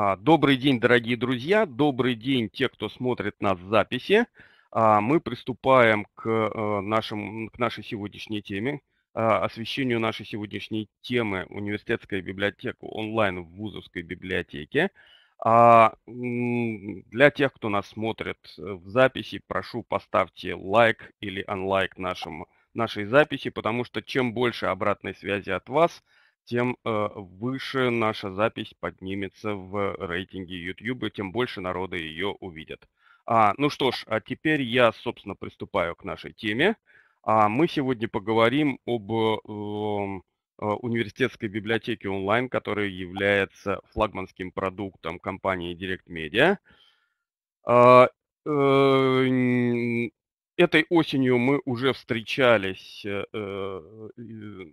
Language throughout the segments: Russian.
А, добрый день, дорогие друзья, добрый день те, кто смотрит нас в записи. А, мы приступаем к, э, нашим, к нашей сегодняшней теме, а, освещению нашей сегодняшней темы «Университетская библиотека онлайн в вузовской библиотеке». Для тех, кто нас смотрит э, в записи, прошу поставьте лайк или анлайк нашим, нашей записи, потому что чем больше обратной связи от вас – тем э, выше наша запись поднимется в рейтинге YouTube, тем больше народа ее увидят. А, ну что ж, а теперь я, собственно, приступаю к нашей теме. А мы сегодня поговорим об эм, э, университетской библиотеке онлайн, которая является флагманским продуктом компании Direct Media. А, э, этой осенью мы уже встречались э, э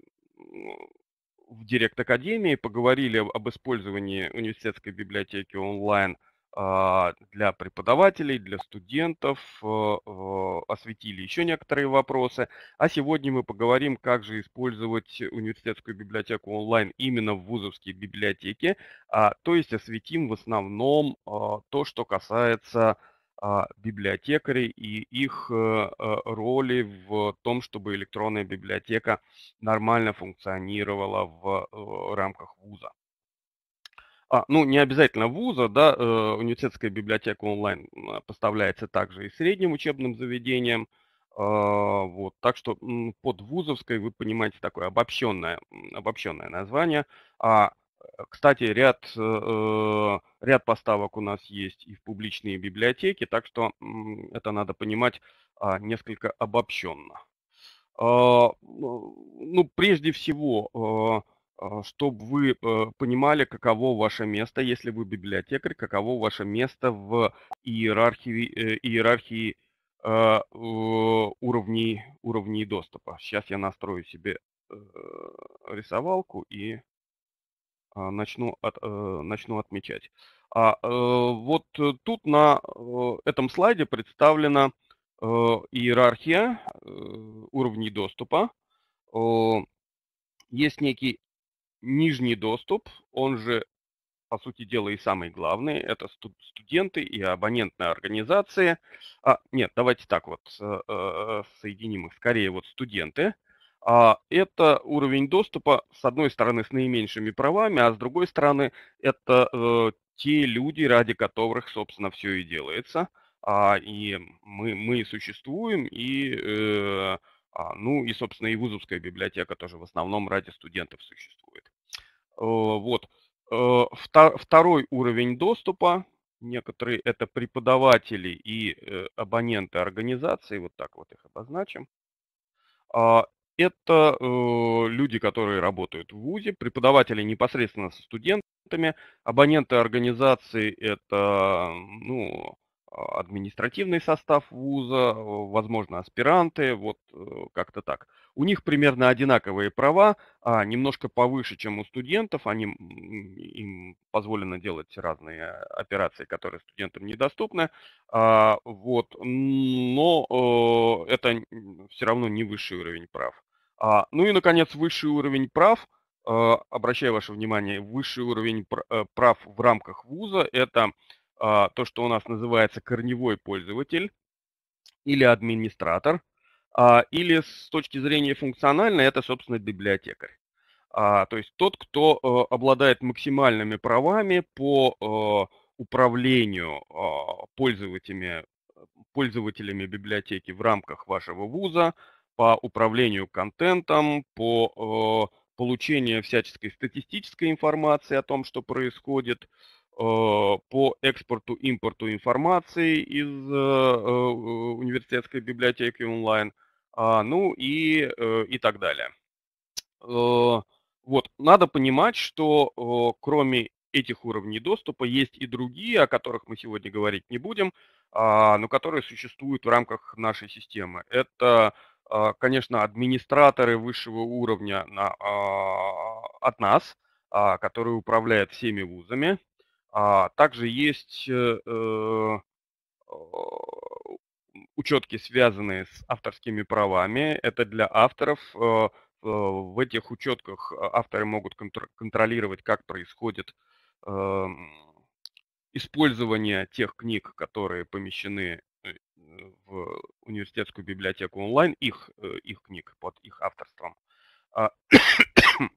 в Директ Академии, поговорили об использовании университетской библиотеки онлайн а, для преподавателей, для студентов, а, а, осветили еще некоторые вопросы. А сегодня мы поговорим, как же использовать университетскую библиотеку онлайн именно в вузовские библиотеки, то есть осветим в основном то, что касается а, библиотекарей и их э, э, роли в том, чтобы электронная библиотека нормально функционировала в э, рамках вуза. А, ну, не обязательно вуза, да, университетская библиотека онлайн поставляется также и средним учебным заведением. А, вот, так что под вузовской вы понимаете такое обобщенное, обобщенное название. А кстати, ряд, э, э, ряд поставок у нас есть и в публичные библиотеки, так что это надо понимать а, несколько обобщенно. А, ну, прежде всего, а, чтобы вы э, понимали, каково ваше место, если вы библиотекарь, каково ваше место в иерархии, иерархии уровней, уровней доступа. Сейчас я настрою себе рисовалку и а, начну, от, э, начну отмечать. А э, вот тут на э, этом слайде представлена иерархия уровней доступа. Есть некий нижний доступ, он же, по сути дела, и самый главный. Это студенты и абонентные организации. А, нет, давайте так вот соединим их. Скорее вот студенты а это уровень доступа, с одной стороны, с наименьшими правами, а с другой стороны, это э, те люди, ради которых, собственно, все и делается. а И мы, мы существуем, и, э, а, ну, и, собственно, и вузовская библиотека тоже в основном ради студентов существует. Э, вот. Второй уровень доступа, некоторые это преподаватели и абоненты организации, вот так вот их обозначим. А, это э, люди, которые работают в ВУЗе, преподаватели непосредственно со студентами, абоненты организации – это ну, а, административный состав вуза, возможно, аспиранты, вот э, как-то так. У них примерно одинаковые права, а немножко повыше, чем у студентов. Они, им позволено делать разные операции, которые студентам недоступны. А, вот, но э, это все равно не высший уровень прав. А, ну и, наконец, высший уровень прав. А, обращаю ваше внимание, высший уровень э, прав в рамках вуза – это а, то, что у нас называется корневой пользователь или администратор, а, или с точки зрения функциональной это, собственно, библиотекарь. А, то есть тот, кто а, обладает максимальными правами по а, управлению а, пользователями, пользователями библиотеки в рамках вашего вуза, по управлению контентом, по э, получению всяческой статистической информации о том, что происходит, э, по экспорту-импорту информации из э, э университетской библиотеки онлайн, э, ну и, э, и так далее. Э, вот, надо понимать, что э, кроме этих уровней доступа есть и другие, о которых мы сегодня говорить не будем, а, но которые существуют в рамках нашей системы. Это а, конечно, администраторы высшего уровня на, а, от нас, а, которые управляют всеми вузами. Также есть э, э, учетки, связанные с авторскими правами. Это для авторов. Э, в этих учетках авторы могут контролировать, как происходит эм, использование тех книг, которые помещены в университетскую библиотеку онлайн их, э, их книг под их авторством. А,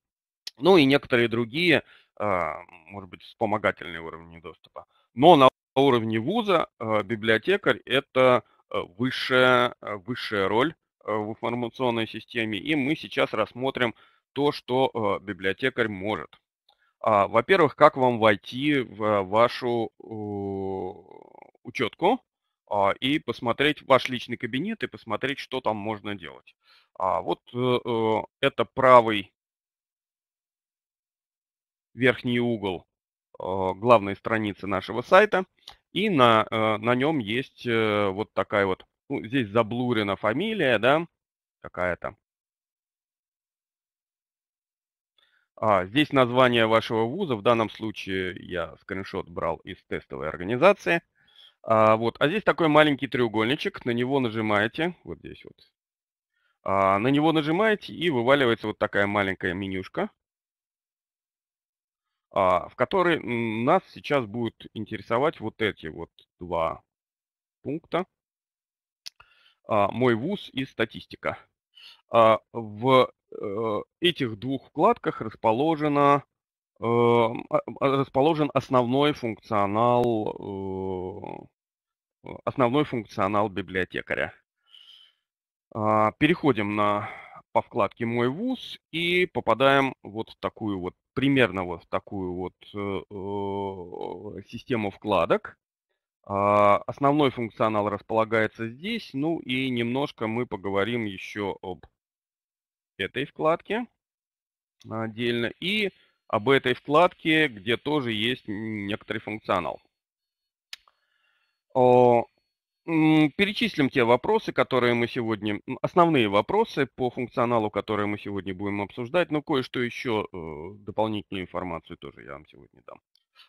ну и некоторые другие, а, может быть, вспомогательные уровни доступа. Но на уровне вуза э, библиотекарь – это э, высшая, высшая роль в информационной системе, и мы сейчас рассмотрим то, что библиотекарь может. А, во-первых, как вам войти в вашу учетку, а, и посмотреть ваш личный кабинет и посмотреть, что там можно делать. А вот э, э, это правый верхний угол а, главной страницы нашего сайта, и на, э, на нем есть вот такая вот, ну, здесь заблурена фамилия, да, какая-то. А, здесь название вашего вуза, в данном случае я скриншот брал из тестовой организации – а, вот. а здесь такой маленький треугольничек, на него нажимаете, вот здесь вот, а, на него нажимаете и вываливается вот такая маленькая менюшка, а, в которой нас сейчас будут интересовать вот эти вот два пункта. А, мой вуз и статистика. А, в э, этих двух вкладках расположено Эм, а, а, расположен основной функционал, э, основной функционал библиотекаря. А, переходим на, по вкладке «Мой вуз» и попадаем вот в такую вот, примерно вот в такую вот э, э, систему вкладок. Основной функционал располагается здесь, ну и немножко мы поговорим еще об этой вкладке отдельно. И об этой вкладке, где тоже есть некоторый функционал. Перечислим те вопросы, которые мы сегодня, основные вопросы по функционалу, которые мы сегодня будем обсуждать, но ну, кое-что еще, э, дополнительную информацию тоже я вам сегодня дам.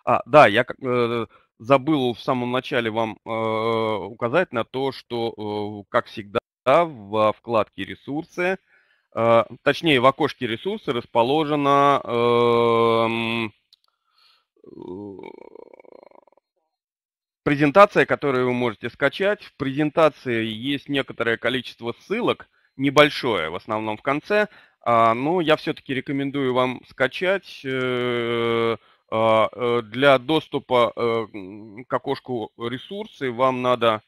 А, да, я э, забыл в самом начале вам э, указать на то, что, как всегда, во вкладке «Ресурсы» Э, точнее, в окошке ресурсы расположена эм, э, презентация, которую вы можете скачать. В презентации есть некоторое количество ссылок, небольшое, в основном в конце, а, но я все-таки рекомендую вам скачать э, для доступа к окошку ресурсы вам надо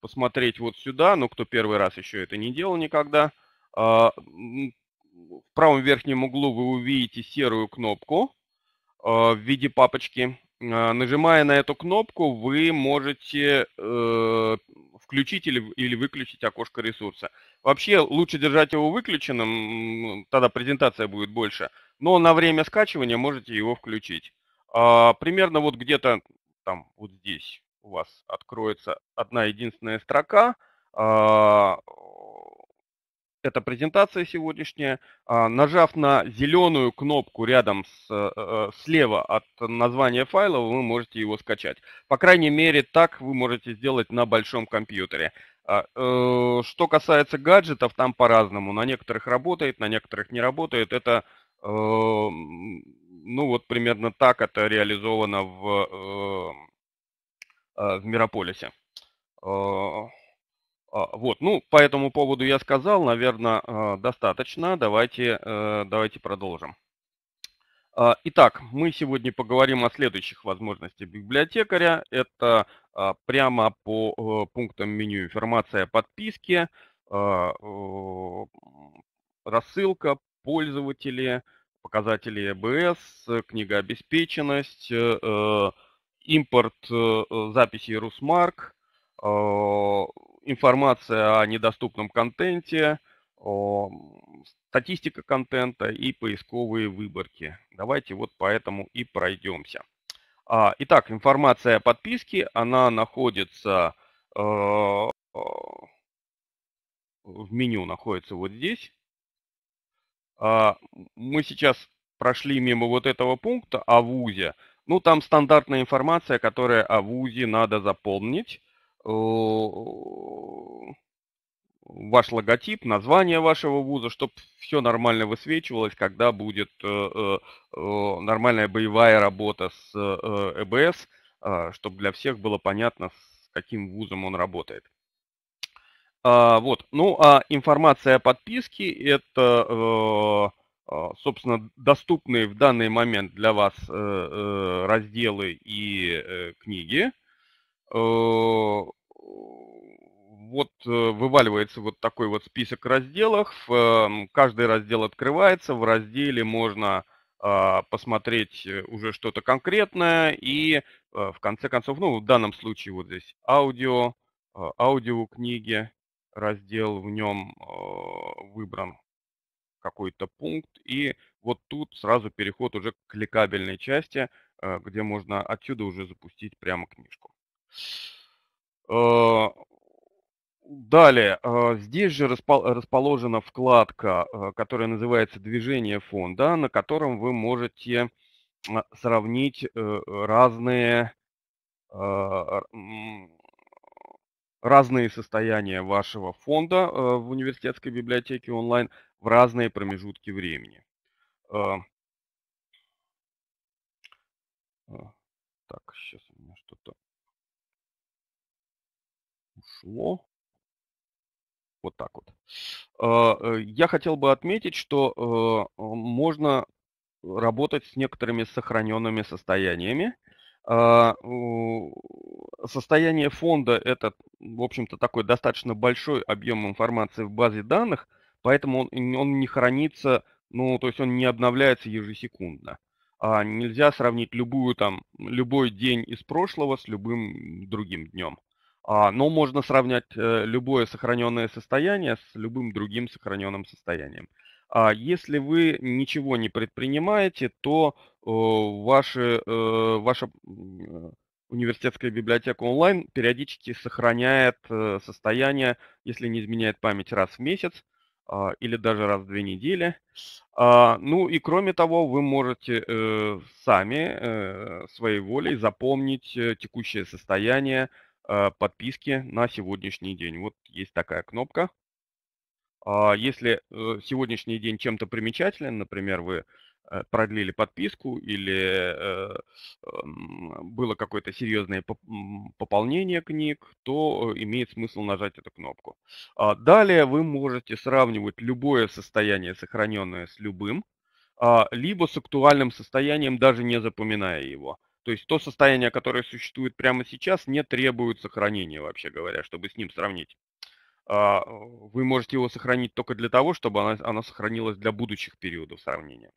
посмотреть вот сюда, ну, кто первый раз еще это не делал никогда – а, в правом верхнем углу вы увидите серую кнопку а, в виде папочки. А, нажимая на эту кнопку, вы можете э, включить или, или выключить окошко ресурса. Вообще лучше держать его выключенным, тогда презентация будет больше, но на время скачивания можете его включить. Примерно вот где-то там, вот здесь у вас откроется одна единственная строка, эта презентация сегодняшняя, а, нажав на зеленую кнопку рядом с, э, э, слева от названия файла, вы можете его скачать. По крайней мере, так вы можете сделать на большом компьютере. А, э, что касается гаджетов, там по-разному. На некоторых работает, на некоторых не работает. Это, ну вот примерно так это реализовано в, в Мирополисе. А, а, вот, ну, по этому поводу я сказал, наверное, а, достаточно. Давайте, э, давайте продолжим. А, итак, мы сегодня поговорим о следующих возможностях библиотекаря. Это прямо по э, пунктам меню информация о подписке, э, рассылка, пользователи, показатели книга обеспеченность, импорт записей Русмарк, информация о недоступном контенте, о, статистика контента и поисковые выборки. Давайте вот поэтому и пройдемся. А, итак, информация о подписке, она находится э, в меню, находится вот здесь. А, мы сейчас прошли мимо вот этого пункта о ВУЗе. Ну, там стандартная информация, которая о ВУЗе надо заполнить. Э, ваш логотип, название вашего вуза, чтобы все нормально высвечивалось, когда будет э, э, нормальная боевая работа с ЭБС, а, чтобы для всех было понятно, с каким вузом он работает. А, вот. Ну, а информация о подписке – это, а, собственно, доступные в данный момент для вас разделы и книги. Э, вот э, вываливается вот такой вот список разделов. Эм, каждый раздел открывается. В разделе можно а, посмотреть э, уже что-то конкретное и в конце концов, ну, в данном случае вот здесь аудио, аудиокниги, раздел в нем выбран какой-то пункт, и вот тут сразу переход уже к кликабельной части, где можно отсюда уже запустить прямо книжку. Э, далее, э, здесь же расположена вкладка, э, которая называется «Движение фонда», на котором вы можете а, сравнить разные, разные состояния вашего фонда в университетской библиотеке онлайн в разные промежутки времени. Так, сейчас ушло. Вот так вот. А, э, я хотел бы отметить, что э, можно работать с некоторыми сохраненными состояниями. А, состояние фонда – это, в общем-то, такой достаточно большой объем информации в базе данных, поэтому он, он не хранится, ну, то есть он не обновляется ежесекундно. А нельзя сравнить любую, там, любой день из прошлого с любым другим днем. А, но можно сравнять э, любое сохраненное состояние с любым другим сохраненным состоянием. А если вы ничего не предпринимаете, то э, ваши, э, ваша университетская библиотека онлайн периодически сохраняет состояние, если не изменяет память, раз в месяц а, или даже раз в две недели. Ну и кроме того, вы можете сами своей волей запомнить текущее состояние Э, подписки на сегодняшний день. Вот есть такая кнопка. А, если э, сегодняшний день чем-то примечателен, например, вы э, продлили подписку или было какое-то серьезное пополнение книг, то имеет смысл нажать эту кнопку. А далее вы можете сравнивать любое состояние, сохраненное с любым, а, либо с актуальным состоянием, даже не запоминая его. То есть то состояние, которое существует прямо сейчас, не требует сохранения, вообще говоря, чтобы с ним сравнить. А, вы можете его сохранить только для того, чтобы она оно сохранилось для будущих периодов сравнения.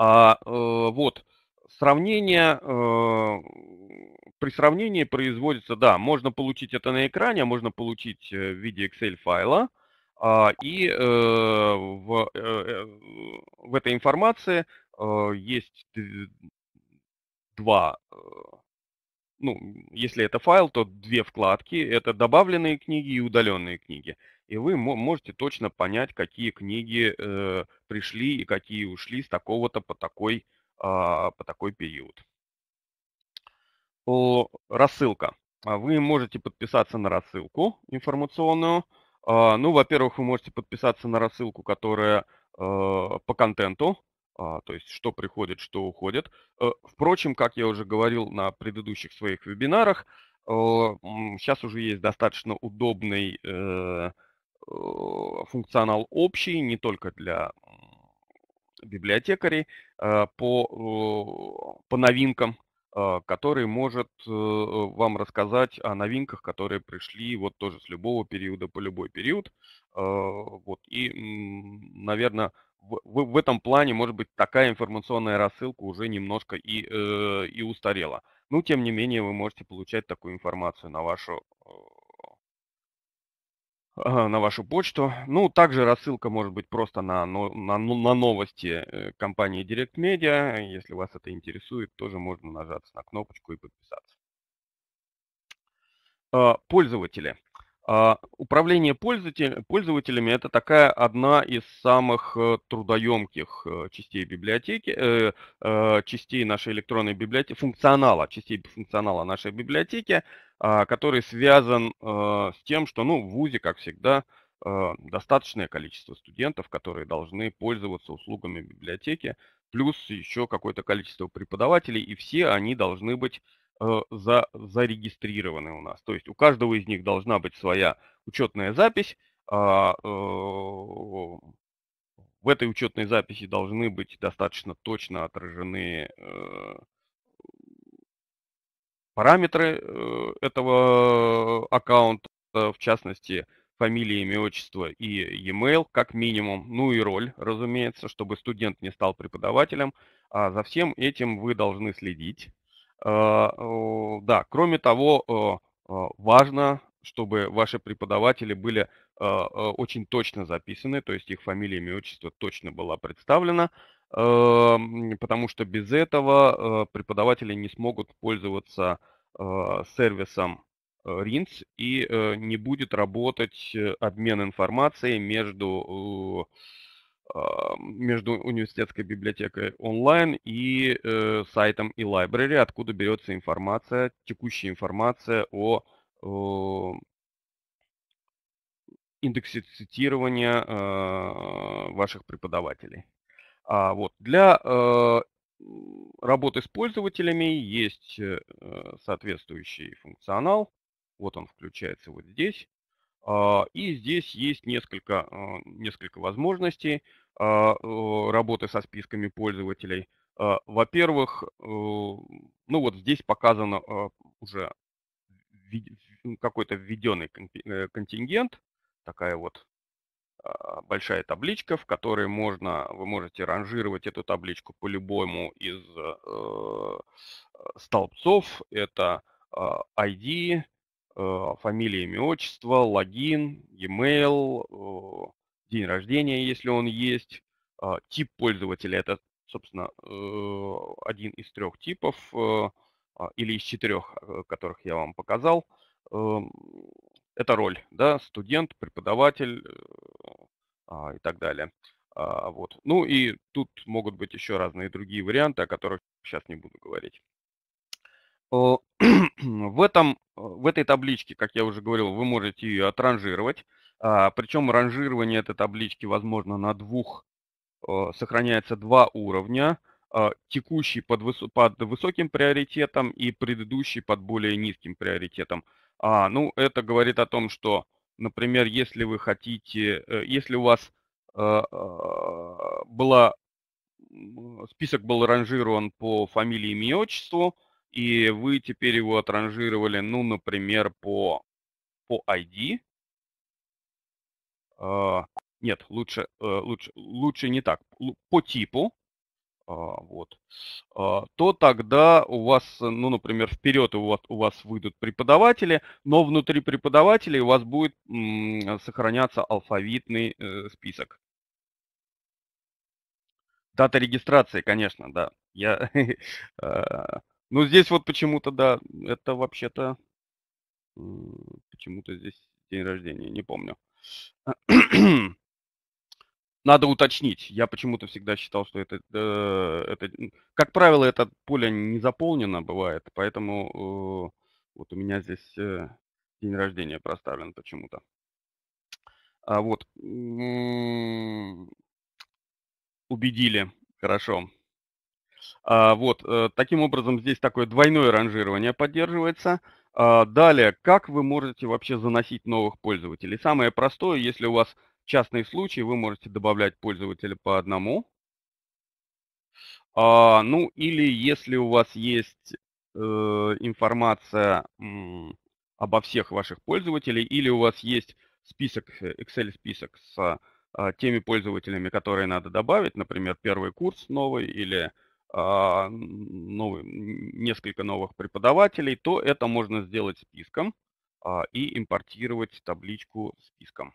А, э, вот, сравнение, э, при сравнении производится, да, можно получить это на экране, а можно получить э, в виде Excel-файла, а, и в, в этой информации есть два, э, ну, если это файл, то две вкладки, это добавленные книги и удаленные книги. И вы можете точно понять, какие книги э, пришли и какие ушли с такого-то по такой, э, по такой период. Рассылка. А вы можете подписаться на рассылку информационную. А, ну, во-первых, вы можете подписаться на рассылку, которая э, по контенту, а, то есть что приходит, что уходит. Э, впрочем, как я уже говорил на предыдущих своих вебинарах, сейчас э, уже есть достаточно удобный э, функционал общий, не только для библиотекарей, по, по новинкам, который может вам рассказать о новинках, которые пришли вот тоже с любого периода по любой период. Вот, и, наверное, в, в этом плане, может быть, такая информационная рассылка уже немножко и, э, и устарела. Но, ну, тем не менее, вы можете получать такую информацию на вашу, э, на вашу почту. Ну, также рассылка может быть просто на, на, ну, на новости э, компании Direct Media. Если вас это интересует, тоже можно нажаться на кнопочку и подписаться. А, пользователи. А, управление пользователями – это такая одна из самых э, трудоемких э, частей библиотеки, э, частей нашей электронной библиотеки, функционала, частей функционала нашей библиотеки, а, который связан с тем, что ну, в ВУЗе, как всегда, достаточное количество студентов, которые должны пользоваться услугами библиотеки, плюс еще какое-то количество преподавателей, и все они должны быть Э, за, зарегистрированы у нас. То есть у каждого из них должна быть своя учетная запись. А, э, в этой учетной записи должны быть достаточно точно отражены э, параметры э, этого аккаунта, в частности, фамилия, имя, отчество и e-mail, как минимум, ну и роль, разумеется, чтобы студент не стал преподавателем. А за всем этим вы должны следить а, да, кроме того, а, важно, чтобы ваши преподаватели были а, очень точно записаны, то есть их фамилия, имя, отчество точно была представлена, потому что без этого преподаватели не смогут пользоваться сервисом э, РИНС и э, не будет работать э, обмен информацией между а, между университетской библиотекой онлайн и э, сайтом и library, откуда берется информация, текущая информация о э, индексе цитирования э, а, ваших преподавателей. А вот для э, работы с пользователями есть э, соответствующий функционал. Вот он включается вот здесь. И здесь есть несколько, несколько возможностей. А, работы со списками пользователей. А, во-первых, ну вот здесь показано а, уже какой-то введенный э, контингент, такая вот большая табличка, в которой можно, вы можете ранжировать эту табличку по любому из э, столбцов. Это ID, э, фамилия, имя, отчество, логин, e-mail, день рождения, если он есть, а, тип пользователя, это, собственно, э, один из трех типов э, а, или из четырех, э, которых я вам показал. Эм, это роль, да, студент, преподаватель а, и так далее. Вот. Ну и тут могут быть еще разные другие варианты, о которых сейчас не буду говорить. В, этом, в этой табличке, как я уже говорил, вы можете ее отранжировать. А, Причем ранжирование этой таблички возможно на двух, а, сохраняется два уровня. А, текущий под, выс, под высоким приоритетом и предыдущий под более низким приоритетом. А, ну, это говорит о том, что, например, если вы хотите, э, если у вас была, список был ранжирован по фамилии, имя, отчеству, и вы теперь его отранжировали, ну, например, по, по ID, а, нет, лучше, э, лучше, лучше не так, по типу, а, вот, а, то тогда у вас, ну, например, вперед у вас, у вас выйдут преподаватели, но внутри преподавателей у вас будет сохраняться алфавитный э, список. Дата регистрации, конечно, да. Я, ну, здесь вот почему-то, да, это вообще-то, почему-то здесь день рождения, не помню. Э, надо уточнить. Я почему-то всегда считал, что это, э, это, как правило, это поле не заполнено бывает, поэтому э, вот у меня здесь день рождения проставлен почему-то. А вот убедили, хорошо. А вот таким образом здесь такое двойное ранжирование поддерживается. А, далее, как вы можете вообще заносить новых пользователей? Самое простое, если у вас частный случай, вы можете добавлять пользователя по одному. А, ну или если у вас есть э, информация обо всех ваших пользователях или у вас есть список, э, Excel-список с а, теми пользователями, которые надо добавить, например, первый курс новый или ну, несколько новых преподавателей, то это можно сделать списком а, и импортировать табличку списком.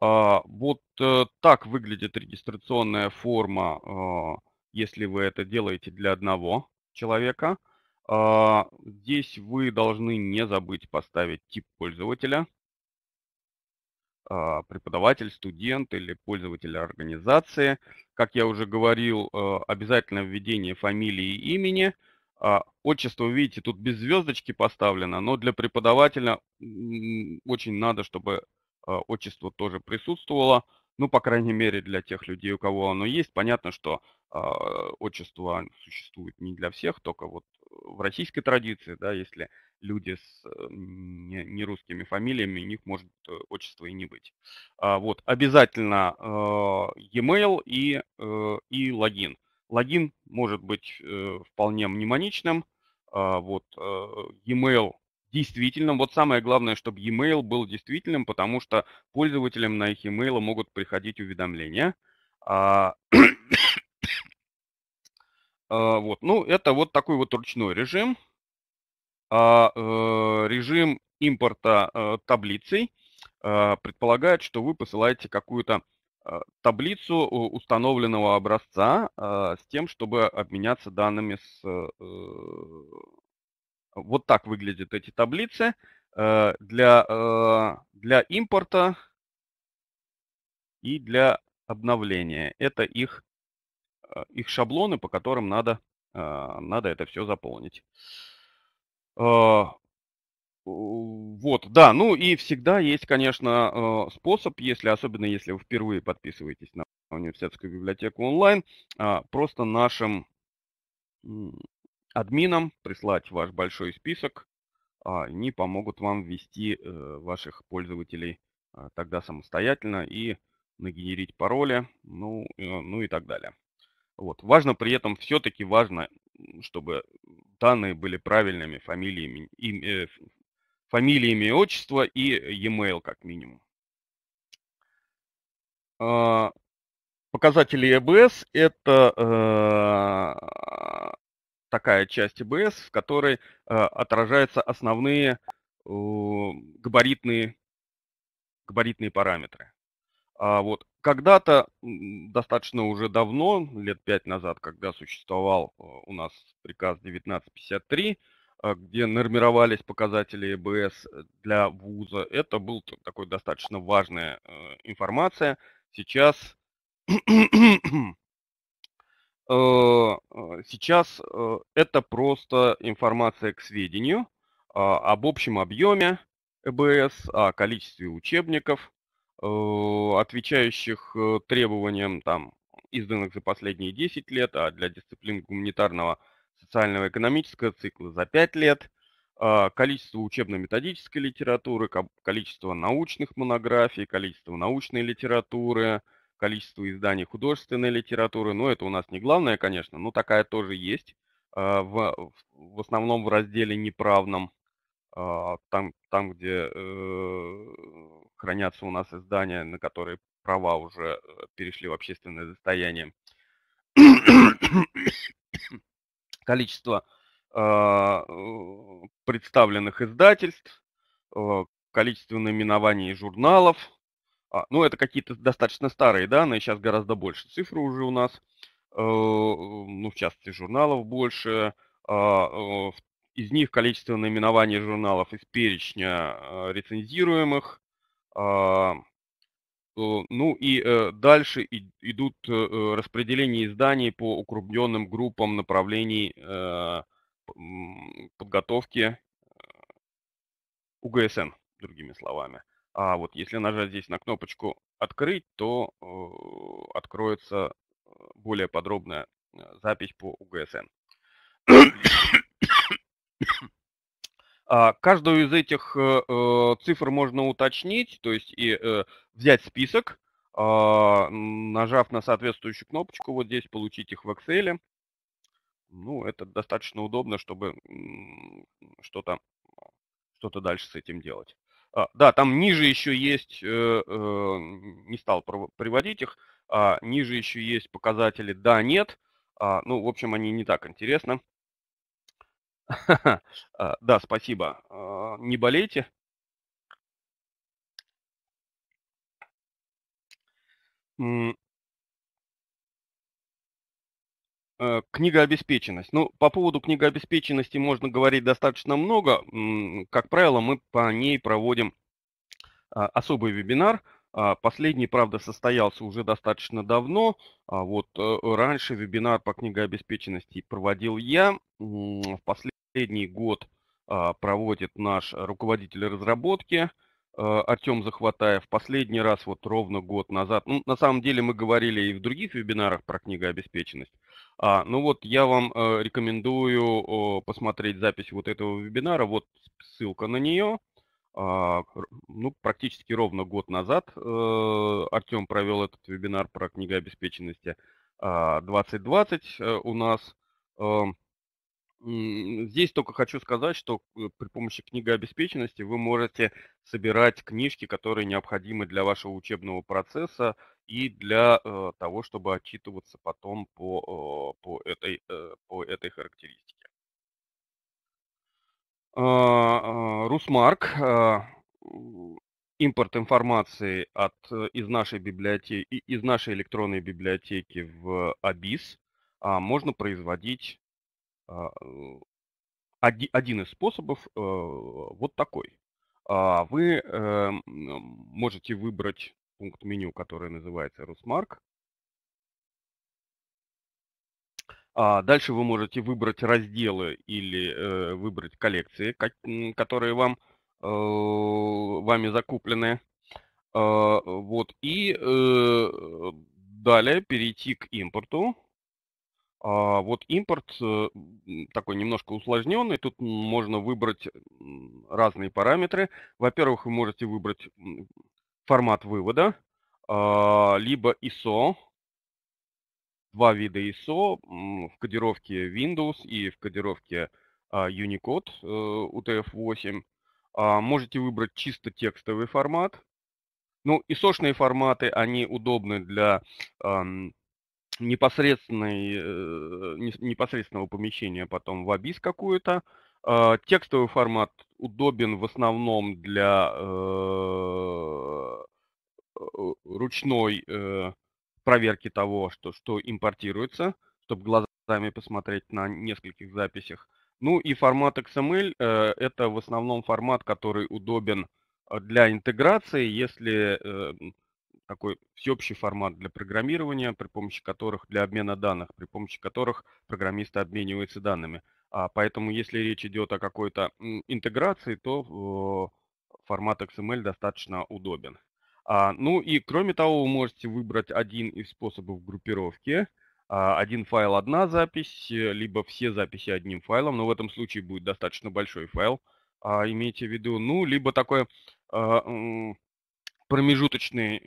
А, вот э, так выглядит регистрационная форма, если вы это делаете для одного человека. Здесь вы должны не забыть поставить тип пользователя – а, преподаватель, студент или пользователь организации. Как я уже говорил, э, обязательно введение фамилии и имени. А, отчество, видите, тут без звездочки поставлено, но для преподавателя очень надо, чтобы а, отчество тоже присутствовало. Ну, по крайней мере, для тех людей, у кого оно есть. Понятно, что отчество существует не для всех, только вот в российской традиции, да, если люди с э, нерусскими фамилиями, у них может э, отчество и не быть. А вот, обязательно э, e-mail и, и логин. Логин может быть вполне мнемоничным. А вот, e-mail действительным. Вот самое главное, чтобы e-mail был действительным, потому что пользователям на их e-mail могут приходить уведомления. А, вот, ну, это вот такой вот ручной режим а э, режим импорта э, таблицей э, предполагает, что вы посылаете какую-то таблицу установленного образца с тем, чтобы обменяться данными с... Вот так выглядят эти таблицы. Для, для импорта и для обновления. Это их, их шаблоны, по которым надо, надо это все заполнить. Э, вот, да, ну и всегда есть, конечно, э, способ, если, особенно если вы впервые подписываетесь на университетскую библиотеку онлайн, а, просто нашим админам прислать ваш большой список, а, они помогут вам ввести э, ваших пользователей а, тогда самостоятельно и нагенерить пароли, ну, ну и так далее. Вот. Важно при этом, все-таки важно чтобы данные были правильными фамилиями, им, э, фамилия, имя, отчество и e-mail как минимум. А, показатели EBS – это э, такая часть EBS, в которой э, отражаются основные габаритные, габаритные параметры. А вот когда-то, достаточно уже давно, лет пять назад, когда существовал э, у нас приказ 1953, э, где нормировались показатели ЭБС э, для вуза, это был такой достаточно важная информация. Сейчас Сейчас это просто информация к сведению а, об общем объеме ЭБС, о количестве учебников, Э, отвечающих э, требованиям там изданных за последние 10 лет, а для дисциплин гуманитарного, социального, экономического цикла за 5 лет, а, количество учебно-методической литературы, количество научных монографий, количество научной литературы, количество изданий художественной литературы. Но ну, это у нас не главное, конечно, но такая тоже есть. А, в, в основном в разделе неправном, а, там, там где э, хранятся у нас издания, на которые права уже э, перешли в общественное достояние. Количество а, представленных издательств, э, количество наименований журналов. А, ну, это какие-то достаточно старые данные, сейчас гораздо больше цифр уже у нас. Э, ну, в частности, журналов больше. А, из них количество наименований журналов из перечня рецензируемых, а, э, ну и э, дальше идут э, распределения изданий по укрупненным группам направлений подготовки УГСН, другими словами. А вот если нажать здесь на кнопочку «Открыть», то откроется более подробная запись по УГСН. А, каждую из этих э, э, цифр можно уточнить, то есть и э, взять список, а, нажав на соответствующую кнопочку вот здесь, получить их в Excel. Ну, это достаточно удобно, чтобы что-то что, -то, дальше с этим делать. А, да, там ниже еще есть, э, э, не стал приводить их, а, ниже еще есть показатели «да», «нет». А, ну, в общем, они не так интересны. А, да, спасибо. А, не болейте. Э, Книга обеспеченность. Ну, по поводу книги обеспеченности можно говорить достаточно много. Как правило, мы по ней проводим а, особый вебинар. Последний, правда, состоялся уже достаточно давно. Вот э, раньше вебинар по книгообеспеченности проводил я. В последний последний год а, проводит наш руководитель разработки а, Артем Захватаев. Последний раз вот ровно год назад. Ну, на самом деле мы говорили и в других вебинарах про книгообеспеченность. А, ну вот я вам э, рекомендую посмотреть запись вот этого вебинара. Вот ссылка на нее. А, ну, практически ровно год назад э, Артем провел этот вебинар про книгообеспеченности 2020 э, у нас. Здесь только хочу сказать, что э, при помощи книги обеспеченности вы можете собирать книжки, которые необходимы для вашего учебного процесса и для э, того, чтобы отчитываться потом по, э, по, этой, э, по этой характеристике. А, а, Русмарк а, импорт информации от, э, из, нашей библиотеки, из нашей электронной библиотеки в АБИС можно производить а, э, один из способов э, вот такой. А, вы э, можете выбрать пункт меню, который называется «Русмарк». А дальше вы можете выбрать разделы или выбрать коллекции, которые вам, вами закуплены. Вот. И далее перейти к импорту. А вот импорт э, такой немножко усложненный, тут можно выбрать разные параметры. Во-первых, вы можете выбрать формат вывода, а, либо ISO, два вида ISO в кодировке Windows и в кодировке а, Unicode э, UTF-8. А, можете выбрать чисто текстовый формат. Ну, ISO-шные форматы, они удобны для непосредственной, э, непосредственного помещения потом в абис какую-то. А, текстовый формат удобен в основном для э, ручной э, проверки того, что, что импортируется, чтобы глазами посмотреть на нескольких записях. Ну и формат XML – это в основном формат, который удобен для интеграции, если такой всеобщий формат для программирования, при помощи которых, для обмена данных, при помощи которых программисты обмениваются данными. А поэтому, если речь идет о какой-то интеграции, то э, формат XML достаточно удобен. А, ну и кроме того, вы можете выбрать один из способов группировки. А, один файл – одна запись, э, либо все записи одним файлом, но в этом случае будет достаточно большой файл, а, имейте в виду. Ну, либо такое э, промежуточный э,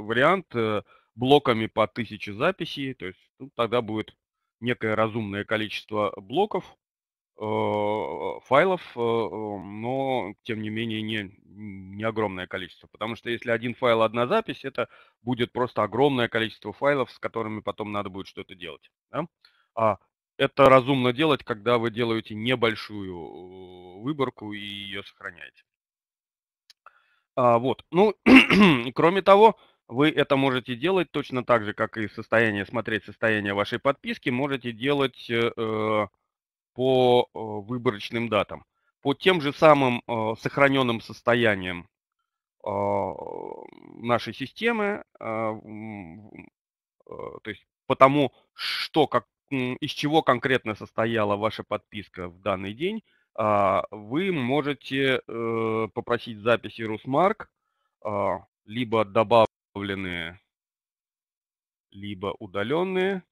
вариант э, блоками по 1000 записей, то есть ну, тогда будет некое разумное количество блоков, э, файлов, э, э, но тем не менее не, не огромное количество, потому что если один файл, одна запись, это будет просто огромное количество файлов, с которыми потом надо будет что-то делать. Да? А это разумно делать, когда вы делаете небольшую э, выборку и ее сохраняете. А, вот. Ну, кроме того, вы это можете делать точно так же, как и состояние, смотреть состояние вашей подписки, можете делать э, э по э, выборочным датам. По тем же самым э, сохраненным состояниям э, нашей системы, э, э, то есть потому, что, как, из чего конкретно состояла ваша подписка в данный день, а, вы можете э, попросить записи Русмарк, а, либо добавленные, либо удаленные.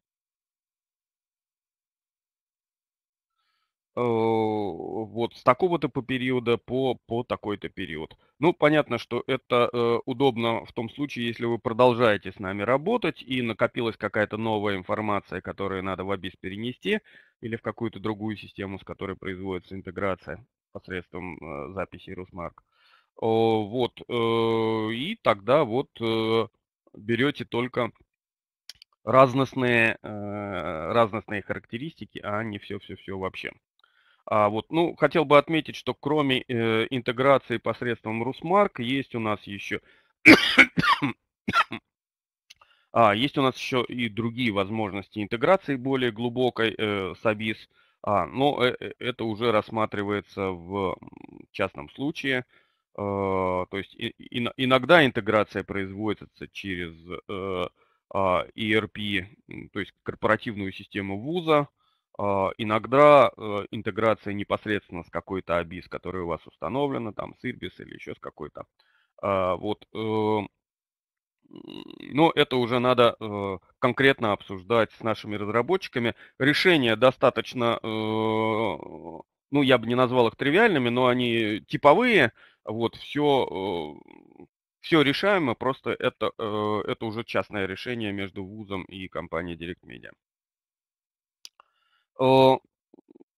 Э, вот с такого-то по периода по, по такой-то период. Ну, понятно, что это э, удобно в том случае, если вы продолжаете с нами работать и накопилась какая-то новая информация, которую надо в ABIS перенести или в какую-то другую систему, с которой производится интеграция посредством э, записи Русмарк. О, вот, э, и тогда вот э, берете только разностные, э, разностные характеристики, а не все-все-все вообще. А вот, ну, хотел бы отметить, что кроме э, интеграции посредством Русмарк, есть у нас еще а, есть у нас еще и другие возможности интеграции более глубокой э, с ABIS, а, но э, э, это уже рассматривается в частном случае. А, то есть иногда интеграция производится через ERP, э, а, то есть корпоративную систему вуза, а, иногда э, интеграция непосредственно с какой-то АБИС, которая у вас установлена, там, с IRBIS или еще с какой-то. А, вот. Эм, но это уже надо э, конкретно обсуждать с нашими разработчиками. Решения достаточно, э, ну, я бы не назвал их тривиальными, но они типовые. Вот, все, все решаемо, просто это, это уже частное решение между вузом и компанией Direct Media. Э,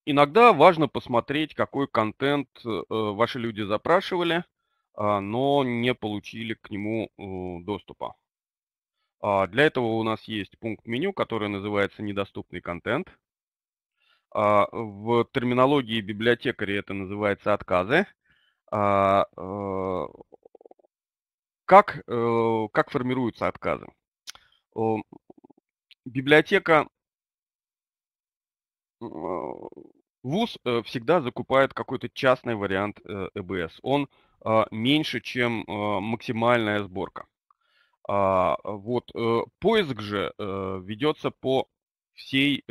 иногда важно посмотреть, какой контент э, ваши люди запрашивали, а, но не получили к нему э, доступа. А, для этого у нас есть пункт меню, который называется «Недоступный контент». А, в терминологии библиотекаря это называется «Отказы». Как, как формируются отказы? Библиотека Э, ВУЗ э, всегда закупает какой-то частный вариант ЭБС. Э Он а, меньше, чем а, максимальная сборка. А, вот поиск же ведется по всей,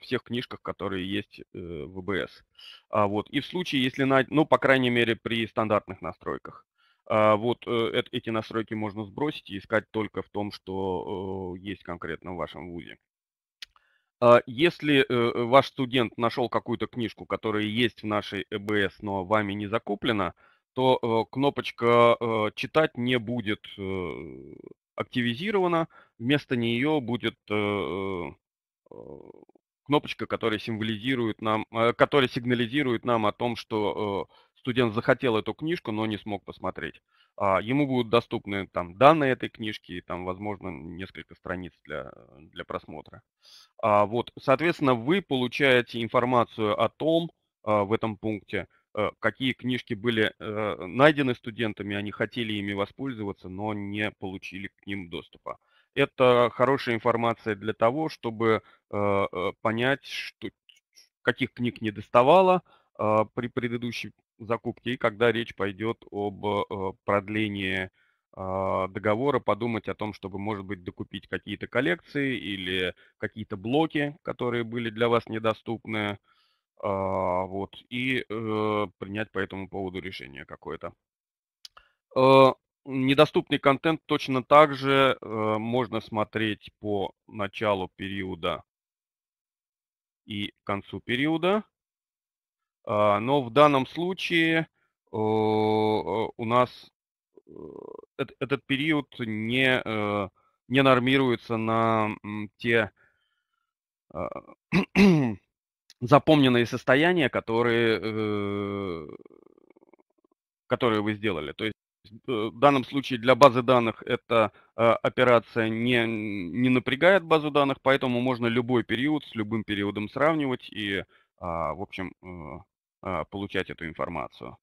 всех книжках, которые есть в ВБС. Вот. И в случае, если, на, ну, по крайней мере, при стандартных настройках. Вот эти настройки можно сбросить и искать только в том, что есть конкретно в вашем ВУЗе. А если э, э, ваш студент нашел какую-то книжку, которая есть в нашей ЭБС, но вами не закуплена, то э, кнопочка «Читать» не будет активизирована, вместо нее будет кнопочка, которая символизирует нам, которая сигнализирует нам о том, что студент захотел эту книжку, но не смог посмотреть. А, ему будут доступны там данные этой книжки и там, возможно, несколько страниц для, для просмотра. А, вот, соответственно, вы получаете информацию о том а, в этом пункте, э, какие книжки были э, найдены студентами, они хотели ими воспользоваться, но не получили к ним доступа. Это хорошая информация для того, чтобы э, понять, что, каких книг не доставало, при предыдущей закупки, и когда речь пойдет об э, продлении а, договора, подумать о том, чтобы, может быть, докупить какие-то коллекции или какие-то блоки, которые были для вас недоступны, а, вот, и э, принять по этому поводу решение какое-то. Э, недоступный контент точно так же можно смотреть по началу периода и концу периода. А, но в данном случае э, э, у нас э, этот период не, не нормируется на те а, запомненные состояния, которые, которые вы сделали. То есть в данном случае для базы данных эта а, операция не, не напрягает базу данных, поэтому можно любой период с любым периодом сравнивать и, в общем, а, получать эту информацию.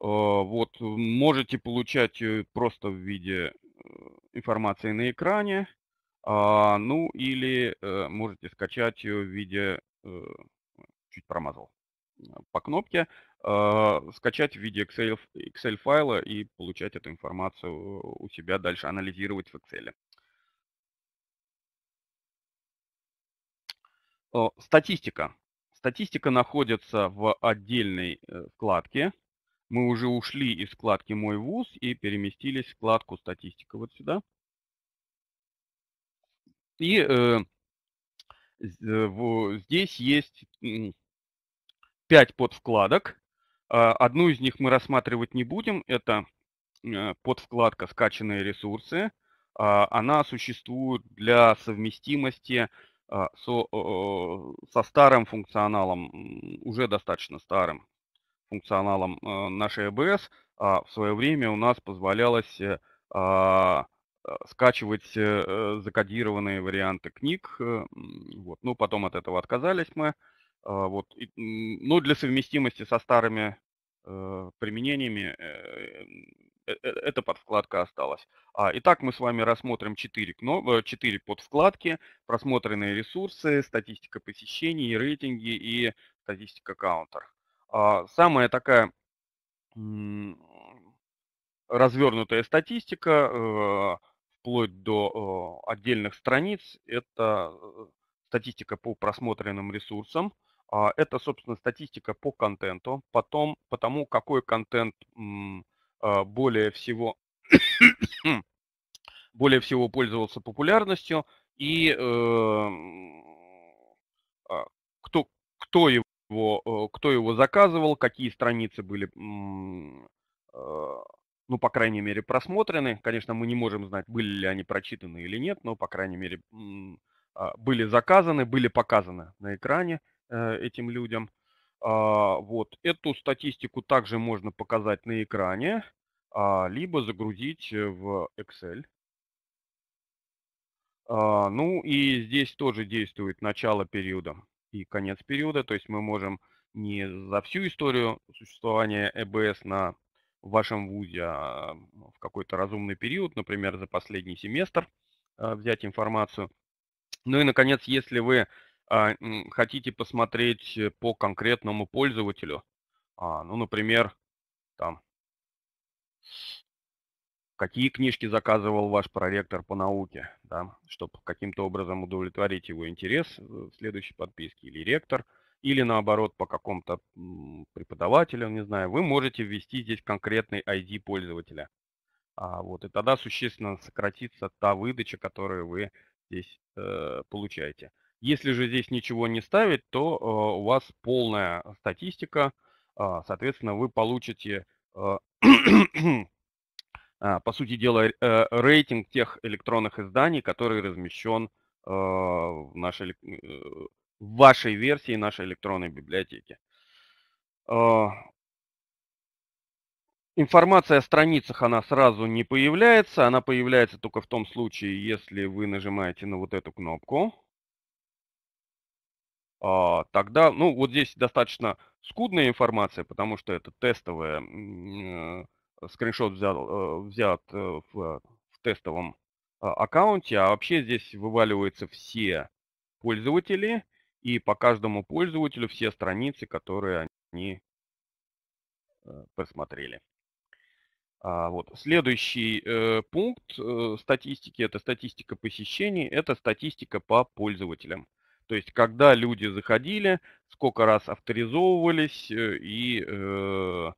А, вот, можете получать э, просто в виде э, информации на экране, а, ну или э, можете скачать в виде, чуть промазал по кнопке, скачать в виде Excel, Excel файла и получать эту информацию у себя дальше, анализировать в Excel. Статистика. Статистика находится в отдельной э, вкладке. Мы уже ушли из вкладки «Мой вуз» и переместились в вкладку «Статистика» вот сюда. И э, э здесь есть пять подвкладок. А, одну из них мы рассматривать не будем. Это э, подвкладка «Скачанные ресурсы». А, она существует для совместимости а, со, со старым функционалом, уже достаточно старым функционалом э, нашей ABS, а в свое время у нас позволялось э, а, э, скачивать закодированные варианты книг. Вот. Ну, потом от этого отказались мы. Вот. Но ну, для совместимости со старыми применениями Э, э, эта подвкладка осталась. А, итак, мы с вами рассмотрим 4, кно... 4 э, подвкладки, просмотренные ресурсы, статистика посещений, рейтинги и статистика каунтер. А, самая такая развернутая статистика, вплоть до отдельных страниц, это статистика по просмотренным ресурсам, а, это, собственно, статистика по контенту, потом по тому, какой контент а, более всего, более всего пользовался популярностью, и э, а, кто, кто, его, э, кто его заказывал, какие страницы были, а, ну, по крайней мере, просмотрены. Конечно, мы не можем знать, были ли они прочитаны или нет, но, по крайней мере, были заказаны, были показаны на экране э, этим людям – а, вот. Эту статистику также можно показать на экране, а, либо загрузить э, в Excel. А, ну и здесь тоже действует начало периода и конец периода, то есть мы можем не за всю историю существования ЭБС на вашем ВУЗе, а в какой-то разумный период, например, за последний семестр взять информацию. Ну и, наконец, если вы а, хотите посмотреть э, по конкретному пользователю, а, ну, например, там, какие книжки заказывал ваш проректор по науке, да, чтобы каким-то образом удовлетворить его интерес э, в следующей подписке, или ректор, или наоборот по какому-то преподавателю, не знаю, вы можете ввести здесь конкретный ID пользователя. А, вот, и тогда существенно сократится та выдача, которую вы здесь э, получаете. Если же здесь ничего не ставить, то э, у вас полная статистика, а, соответственно, вы получите, э, а, по сути дела, э, рейтинг тех электронных изданий, который размещен в, нашей, в вашей версии нашей электронной библиотеки. Информация о страницах, она сразу не появляется, она появляется только в том случае, если вы нажимаете на вот эту кнопку. А, тогда, ну, вот здесь достаточно скудная информация, потому что это тестовая, э, скриншот взял э, взят э, в, в тестовом а, аккаунте, а вообще здесь вываливаются все пользователи, и по каждому пользователю все страницы, которые они посмотрели. А, вот. Следующий э, пункт э, статистики – это статистика посещений, это статистика по пользователям. То есть, когда люди заходили, сколько раз авторизовывались э, и, э, э,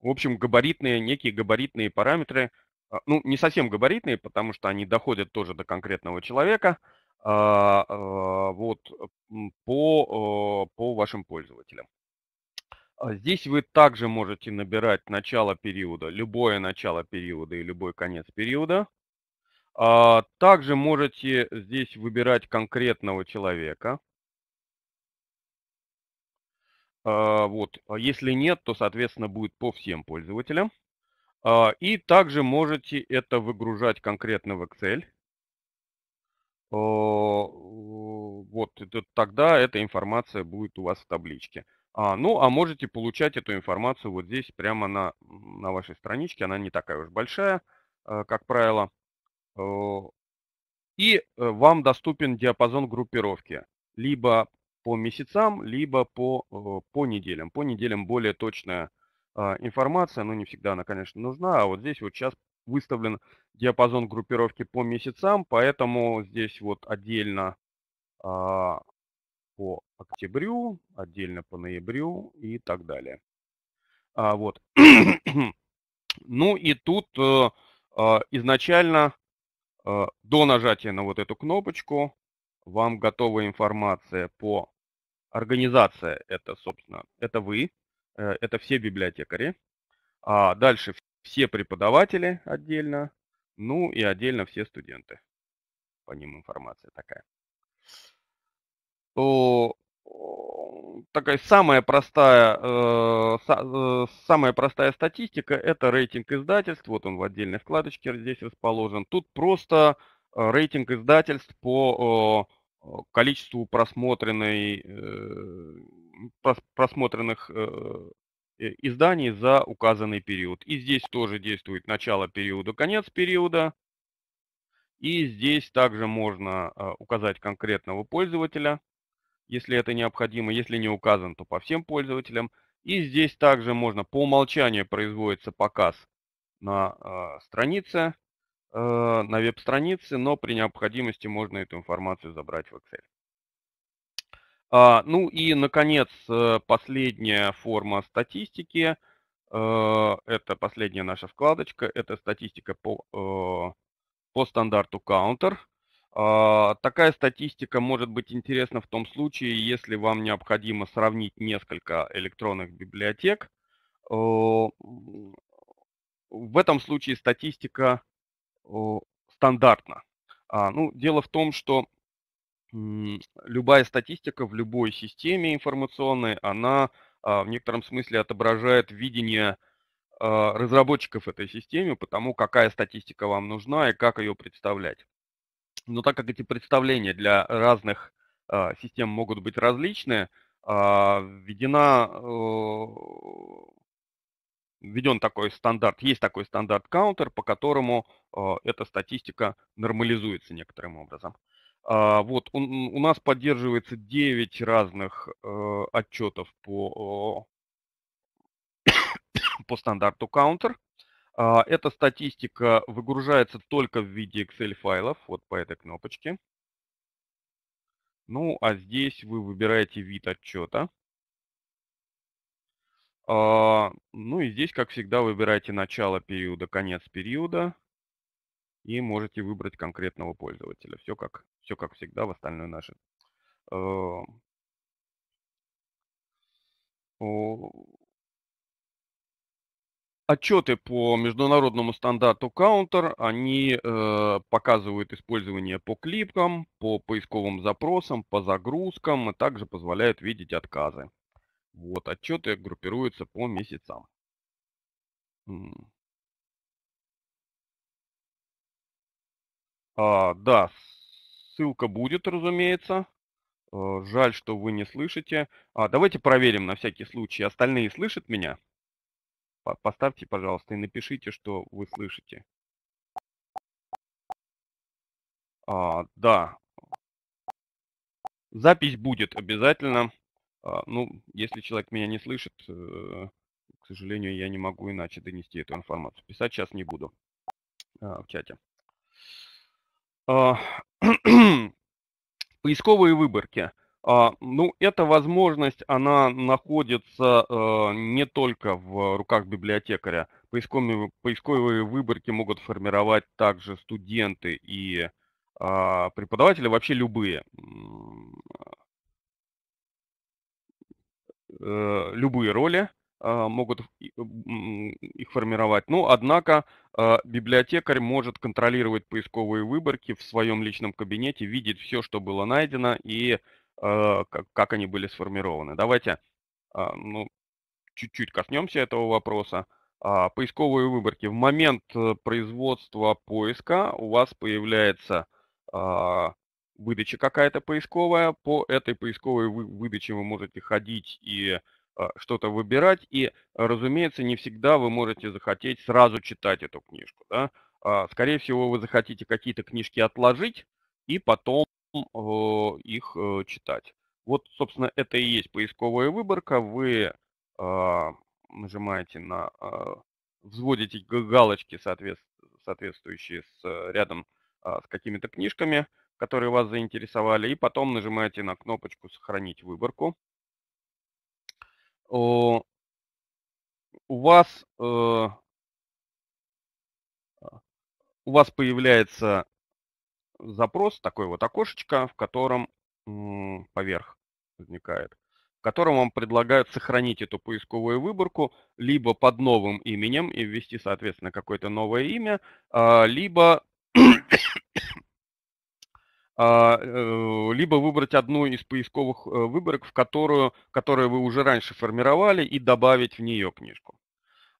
в общем, габаритные, некие габаритные параметры, а, ну, не совсем габаритные, потому что они доходят тоже до конкретного человека, а, э, вот, по, по вашим пользователям. Здесь вы также можете набирать начало периода, любое начало периода и любой конец периода. А, также можете здесь выбирать конкретного человека. А, вот. А если нет, то, соответственно, будет по всем пользователям. И также можете это выгружать конкретно в Excel. Вот тогда эта информация будет у вас в табличке. А, ну, а можете получать эту информацию вот здесь, прямо на, на вашей страничке. Она не такая уж большая, как правило. И э, вам доступен диапазон группировки либо по месяцам, либо по, по неделям. По неделям более точная а, информация, но не всегда она, конечно, нужна. А вот здесь вот сейчас выставлен диапазон группировки по месяцам, поэтому здесь вот отдельно а, по октябрю, отдельно по ноябрю и так далее. А, вот. ну и тут э, а, изначально Э, до нажатия на вот эту кнопочку вам готова информация по организации. Это, собственно, это вы, э, это все библиотекари. А дальше все преподаватели отдельно, ну и отдельно все студенты. По ним информация такая такая самая простая, э, э, самая простая статистика – это рейтинг издательств. Вот он в отдельной вкладочке здесь расположен. Тут просто э, рейтинг издательств по э, количеству просмотренной, э, прос, просмотренных э, э, изданий за указанный период. И здесь тоже действует начало периода, конец периода. И здесь также можно указать конкретного пользователя – если это необходимо, если не указан, то по всем пользователям. И здесь также можно по умолчанию производится показ на э, странице, э, на веб-странице, но при необходимости можно эту информацию забрать в Excel. А, ну и, наконец, э, последняя форма статистики. Э, это последняя наша вкладочка. Это статистика по, э, по стандарту Counter. А, такая статистика может быть интересна в том случае, если вам необходимо сравнить несколько электронных библиотек. В этом случае статистика стандартна. А, ну, дело в том, что любая статистика в любой системе информационной, она а, в некотором смысле отображает видение разработчиков этой системы, потому какая статистика вам нужна и как ее представлять. Но ну, так как эти представления для разных а, систем могут быть различны, а, введена, введен такой стандарт, есть такой стандарт counter, по которому а, эта статистика нормализуется некоторым образом. Вот, у, у нас поддерживается 9 разных отчетов по, по стандарту каунтер. А, эта статистика выгружается только в виде Excel-файлов, вот по этой кнопочке. Ну, а здесь вы выбираете вид отчета. А, ну и здесь, как всегда, выбираете начало периода, конец периода и можете выбрать конкретного пользователя. Все как, все как всегда в остальной нашей а, Отчеты по международному стандарту Counter, они э, показывают использование по клипкам, по поисковым запросам, по загрузкам, и также позволяют видеть отказы. Вот, отчеты группируются по месяцам. А, да, ссылка будет, разумеется. Э, жаль, что вы не слышите. А, давайте проверим на всякий случай. Остальные слышат меня? Поставьте, пожалуйста, и напишите, что вы слышите. А, да. Запись будет обязательно. А, ну, если человек меня не слышит, э, к сожалению, я не могу иначе донести эту информацию. Писать сейчас не буду а, в чате. А, поисковые выборки. А, ну, эта возможность, она находится э, не только в руках библиотекаря. Поисковые, поисковые выборки могут формировать также студенты и а, преподаватели, вообще любые. Э, любые роли а, могут их формировать. Но, ну, однако, библиотекарь может контролировать поисковые выборки в своем личном кабинете, видеть все, что было найдено, и Э, как, как они были сформированы. Давайте а, ну, чуть-чуть коснемся этого вопроса. А, поисковые выборки. В момент э, производства поиска у вас появляется а, выдача какая-то поисковая. По этой поисковой выдаче вы можете ходить и что-то выбирать. И, разумеется, не всегда вы можете захотеть сразу читать эту книжку. Да? Скорее всего, вы захотите какие-то книжки отложить и потом Э, их э, читать. Вот, собственно, это и есть поисковая выборка. Вы а, нажимаете на, а, взводите галочки, соответствующие с э, рядом а, с какими-то книжками, которые вас заинтересовали, и потом нажимаете на кнопочку «Сохранить выборку». У вас, у вас появляется запрос, такое вот окошечко, в котором поверх возникает, в котором вам предлагают сохранить эту поисковую выборку либо под новым именем и ввести, соответственно, какое-то новое имя, а, либо а, э, либо выбрать одну из поисковых э, выборок, в которую, которую вы уже раньше формировали, и добавить в нее книжку.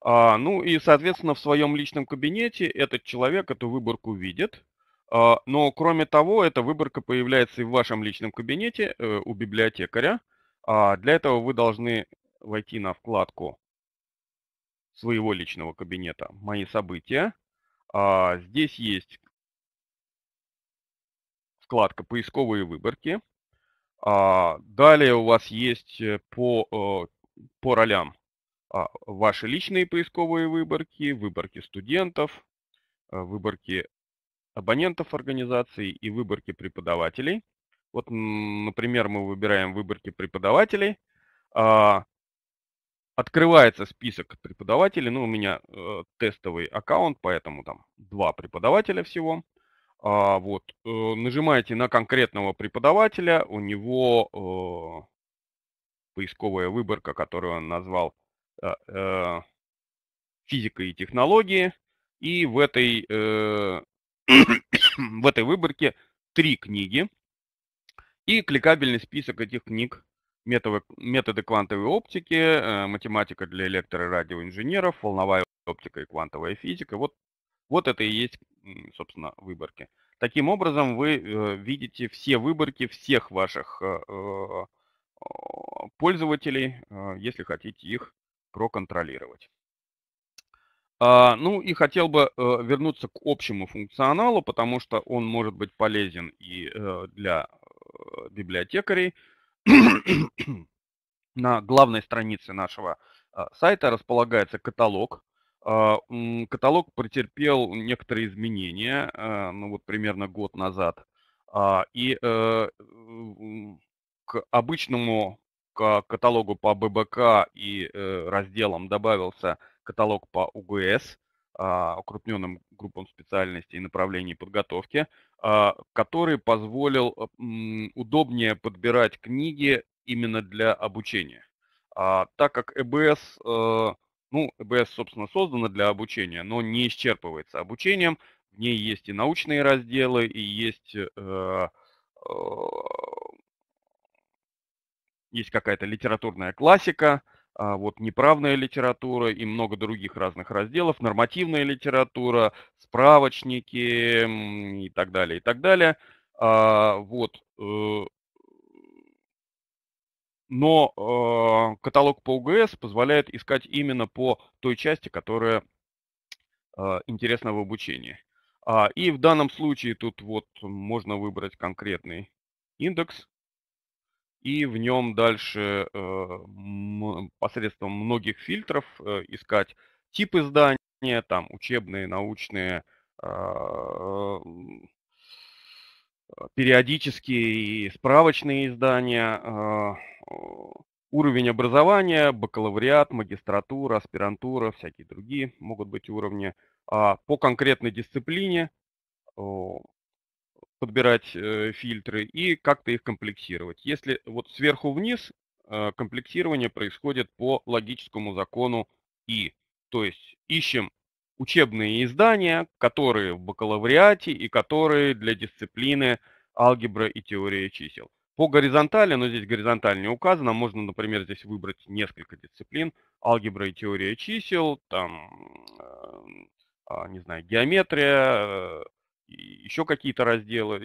А, ну и, соответственно, в своем личном кабинете этот человек эту выборку видит, а, но, кроме того, эта выборка появляется и в вашем личном кабинете э, у библиотекаря. А для этого вы должны войти на вкладку своего личного кабинета «Мои события». А, здесь есть вкладка «Поисковые выборки». Далее у вас есть э, по, э, по ролям ваши личные поисковые выборки, выборки студентов, выборки абонентов организации и выборки преподавателей. Вот, например, мы выбираем выборки преподавателей. А, открывается список преподавателей. Ну, у меня э, тестовый аккаунт, поэтому там два преподавателя всего. А, вот. Э, нажимаете на конкретного преподавателя. У него э, поисковая выборка, которую он назвал физика и технологии. И в этой в этой выборке три книги и кликабельный список этих книг методы квантовой оптики, э, математика для электро- и радиоинженеров, волновая оптика и квантовая физика. Вот, вот это и есть, собственно, выборки. Таким образом, вы э, видите все выборки всех ваших э, пользователей, если хотите их проконтролировать. А, ну и хотел бы э, вернуться к общему функционалу, потому что он может быть полезен и э, для э, библиотекарей. На главной странице нашего сайта располагается каталог. А, каталог претерпел некоторые изменения, ну вот примерно год назад. А, и к обычному каталогу по ББК и разделам добавился каталог по УГС, а, укрупненным группам специальностей и направлений подготовки, а, который позволил а, удобнее подбирать книги именно для обучения. Так как ЭБС, э, ну, ЭБС, собственно, создана для обучения, но не исчерпывается обучением, в ней есть и научные разделы, и есть, э, э, есть какая-то литературная классика – а, вот неправная литература и много других разных разделов, нормативная литература, справочники и так далее, и так далее. А, вот. Э, но а, каталог по УГС позволяет искать именно по той части, которая интересна в обучении. И в данном случае тут вот можно выбрать конкретный индекс, и в нем дальше э, посредством многих фильтров э, искать тип издания, там учебные, научные, а, а, периодические и справочные издания, а, уровень образования, бакалавриат, магистратура, аспирантура, всякие другие могут быть уровни. По конкретной дисциплине подбирать э, фильтры и как-то их комплексировать. Если вот сверху вниз э, комплексирование происходит по логическому закону И. То есть ищем учебные издания, которые в бакалавриате и которые для дисциплины алгебра и теория чисел. По горизонтали, но здесь горизонталь не указано, можно, например, здесь выбрать несколько дисциплин, алгебра и теория чисел, там, э, а, не знаю, геометрия, еще какие-то разделы,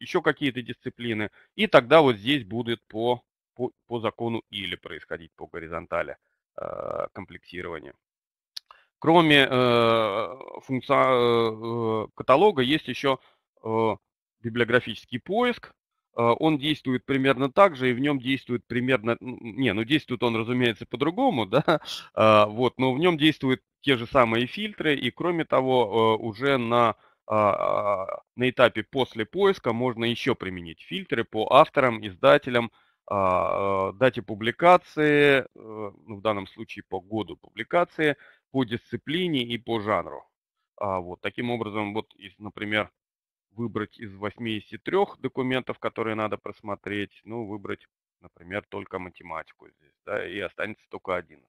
еще какие-то дисциплины. И тогда вот здесь будет по, по, по закону или происходить по горизонтали э, комплексирование. Кроме э, функции э, каталога есть еще библиографический поиск. Он действует примерно так же, и в нем действует примерно... Не, ну действует он, разумеется, по-другому, да, вот, но в нем действуют те же самые фильтры, и кроме того, уже на а, а, на этапе после поиска можно еще применить фильтры по авторам, издателям, а, дате публикации, э, ну, в данном случае по году публикации, по дисциплине и по жанру. Вот таким образом, вот, например, выбрать из 83 документов, которые надо просмотреть, ну, выбрать, например, только математику здесь, да, и останется только 11.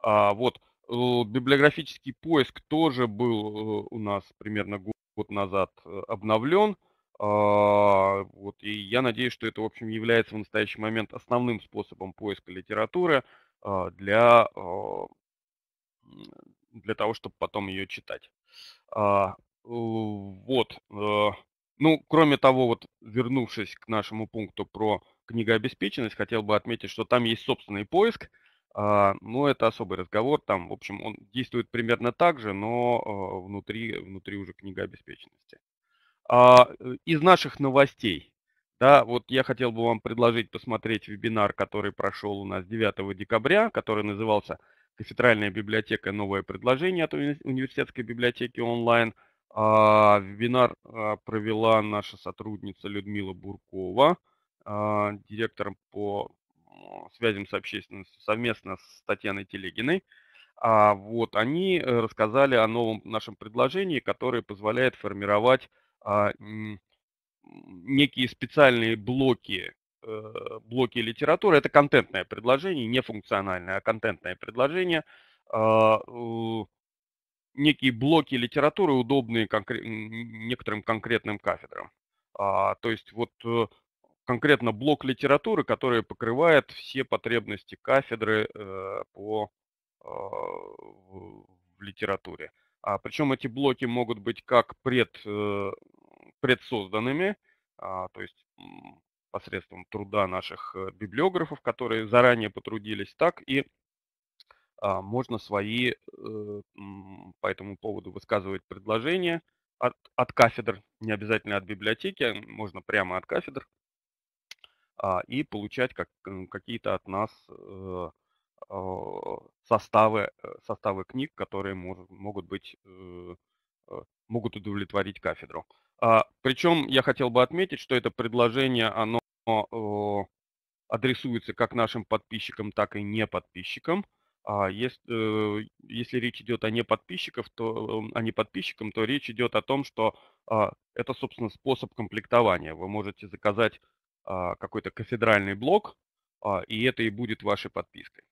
А, вот, Э, библиографический поиск тоже был э, у нас примерно год назад э, обновлен. А, вот, и я надеюсь, что это, в общем, является в настоящий момент основным способом поиска литературы а, для, а, для того, чтобы потом ее читать. Вот. Ну, кроме того, вот вернувшись к нашему пункту про книгообеспеченность, хотел бы отметить, что там есть собственный поиск – а, но ну, это особый разговор, там, в общем, он действует примерно так же, но э, внутри, внутри уже книга обеспеченности. А, э, из наших новостей, да, вот я хотел бы вам предложить посмотреть вебинар, который прошел у нас 9 декабря, который назывался «Кафедральная библиотека. Новое предложение от университетской библиотеки онлайн». А, вебинар провела наша сотрудница Людмила Буркова, директором по связям с общественностью совместно с Татьяной Телегиной. А вот они э, рассказали о новом нашем предложении, которое позволяет формировать а, некие специальные блоки, э, блоки литературы. Это контентное предложение, не функциональное, а контентное предложение. Э, некие блоки литературы, удобные конкрет, некоторым конкретным кафедрам. А, то есть вот э, конкретно блок литературы, который покрывает все потребности кафедры э, по э, в литературе. А, причем эти блоки могут быть как пред, э, предсозданными, а, то есть посредством труда наших библиографов, которые заранее потрудились, так и а, можно свои э, по этому поводу высказывать предложения от, от кафедр, не обязательно от библиотеки, можно прямо от кафедр а, и получать как, какие-то от нас э, составы, э, составы книг, которые мож, могут быть э, могут удовлетворить кафедру. А, Причем я хотел бы отметить, что это предложение, оно адресуется как нашим подписчикам, так и не подписчикам. А, если, если речь идет о не подписчиках, то, о не подписчикам, то речь идет о том, что это, собственно, способ комплектования. Вы можете заказать а, какой-то кафедральный блок, а, и это и будет вашей подпиской.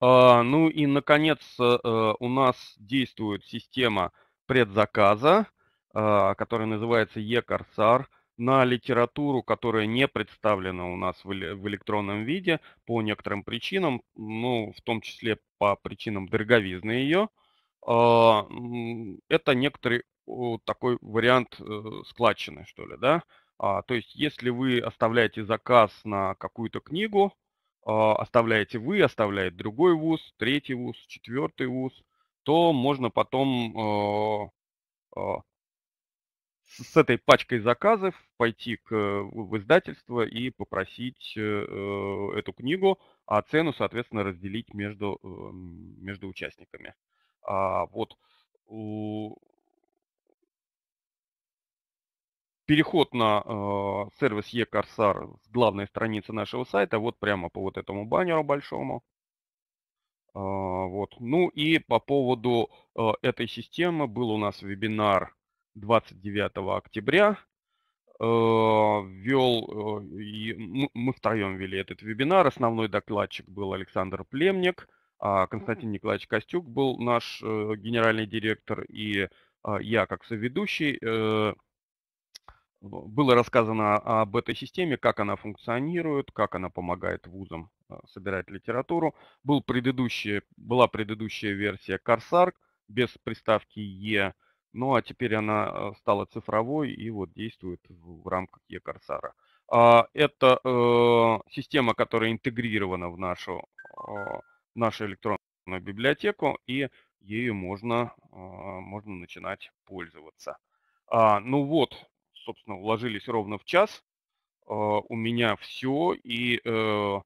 А, ну и, наконец, э, э, у нас действует система предзаказа, которая называется e-Corsair, на литературу, которая не представлена у нас в электронном виде по некоторым причинам, ну, в том числе по причинам дороговизны ее это некоторый такой вариант э, складчины, что ли, да. А, то есть, если вы оставляете заказ на какую-то книгу, а, оставляете вы, оставляет другой вуз, третий вуз, четвертый вуз, то можно потом а, с этой пачкой заказов пойти к, э, в издательство и попросить э, эту книгу, а цену, соответственно, разделить между, между участниками. Вот у переход на э, сервис e с главной страницы нашего сайта, вот прямо по вот этому баннеру большому. Э, вот. Ну и по поводу э, этой системы был у нас вебинар 29 октября. вел, э, э мы, мы втроем вели этот вебинар. Основной докладчик был Александр Племник. А, Константин Николаевич Костюк был наш э, генеральный директор, и а, я как соведущий. Э, было рассказано об этой системе, как она функционирует, как она помогает вузам э, собирать литературу. Был предыдущий, была предыдущая версия Corsair без приставки Е, ну а теперь она стала цифровой и вот действует в рамках E-Corsair. А, это система, которая интегрирована в нашу нашу электронную библиотеку, и ею можно, а, можно начинать пользоваться. А, ну вот, собственно, уложились ровно в час. А, у меня все, и э,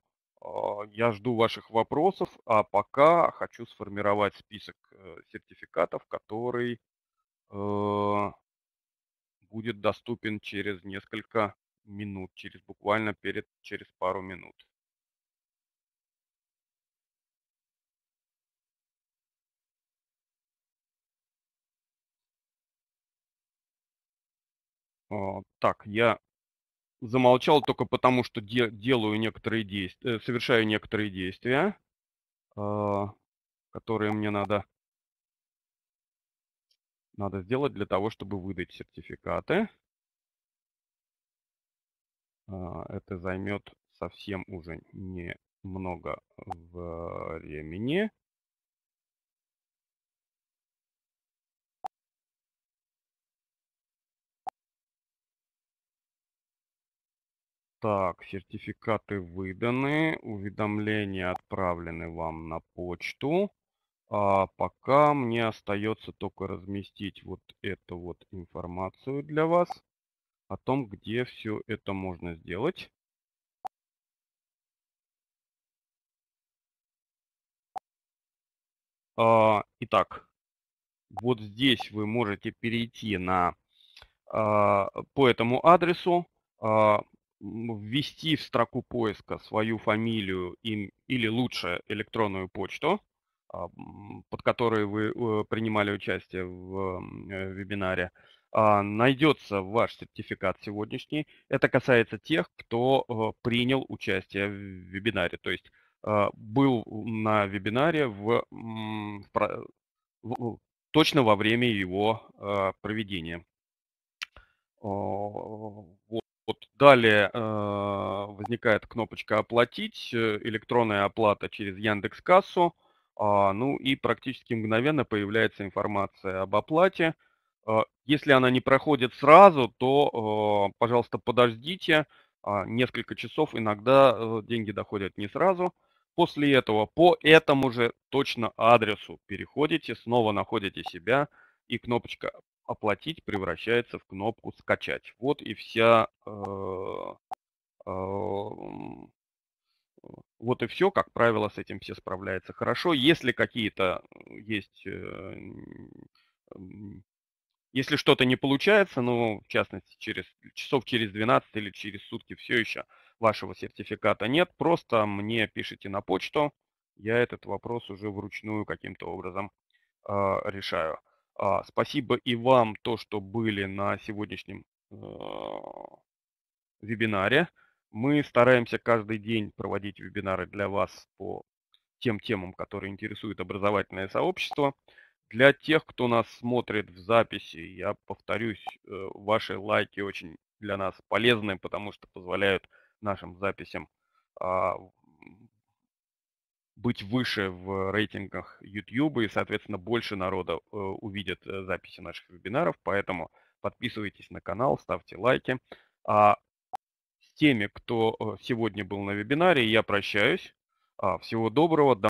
я жду ваших вопросов, а пока хочу сформировать список э, сертификатов, который э, будет доступен через несколько минут, через буквально перед, через пару минут. А, так, я замолчал только потому, что де делаю некоторые действия, э, совершаю некоторые действия, а, которые мне надо, надо сделать для того, чтобы выдать сертификаты. А, это займет совсем уже немного времени. Так, сертификаты выданы, уведомления отправлены вам на почту. А пока мне остается только разместить вот эту вот информацию для вас о том, где все это можно сделать. А, итак, вот здесь вы можете перейти на, а, по этому адресу. А, ввести в строку поиска свою фамилию им, или лучше электронную почту, а, под которой вы э, принимали участие в э, вебинаре, а, найдется ваш сертификат сегодняшний. Это касается тех, кто э, принял участие в вебинаре, то есть а, был на вебинаре в, в, точно во время его проведения. Далее э, возникает кнопочка «Оплатить», э, электронная оплата через Яндекс Кассу. А, ну и практически мгновенно появляется информация об оплате. А, если она не проходит сразу, то, э, пожалуйста, подождите а, несколько часов. Иногда деньги доходят не сразу. После этого по этому же точно адресу переходите, снова находите себя и кнопочка оплатить превращается в кнопку скачать. Вот и вся э, э, вот и все, как правило, с этим все справляется хорошо. Если какие-то есть, э, если что-то не получается, ну, в частности, через часов через 12 или через сутки все еще вашего сертификата нет, просто мне пишите на почту, я этот вопрос уже вручную каким-то образом э, решаю. А, спасибо и вам то, что были на сегодняшнем э, вебинаре. Мы стараемся каждый день проводить вебинары для вас по тем темам, которые интересуют образовательное сообщество. Для тех, кто нас смотрит в записи, я повторюсь, э, ваши лайки очень для нас полезны, потому что позволяют нашим записям а, быть выше в рейтингах YouTube, и, соответственно, больше народа э, увидит э, записи наших вебинаров, поэтому подписывайтесь на канал, ставьте лайки. А с теми, кто э, сегодня был на вебинаре, я прощаюсь. А, всего доброго.